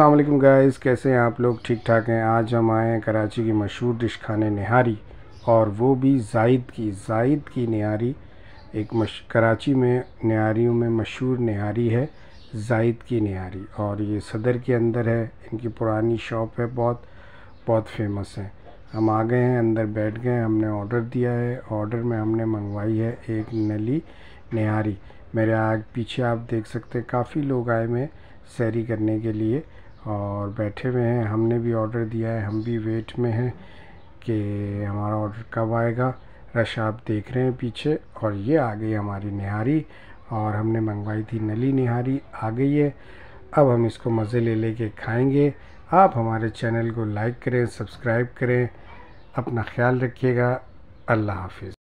अल्लाम गाइस कैसे हैं आप लोग ठीक ठाक हैं आज हम आए हैं कराची की मशहूर डिश खाने निहारी और वो भी जायद की जायद की निहारी एक मश कराची में निहारियों में मशहूर निहारी है जायद की निहारी और ये सदर के अंदर है इनकी पुरानी शॉप है बहुत बहुत फेमस है हम आ गए हैं अंदर बैठ गए हमने ऑर्डर दिया है ऑर्डर में हमने मंगवाई है एक नली निहारी मेरे आग पीछे आप देख सकते हैं काफ़ी लोग आए हुए सैरी करने के लिए और बैठे हुए हैं हमने भी ऑर्डर दिया है हम भी वेट में हैं कि हमारा ऑर्डर कब आएगा रश आप देख रहे हैं पीछे और ये आ गई हमारी निहारी और हमने मंगवाई थी नली निहारी आ गई है अब हम इसको मज़े ले ले कर खाएंगे आप हमारे चैनल को लाइक करें सब्सक्राइब करें अपना ख्याल रखिएगा अल्लाह हाफिज़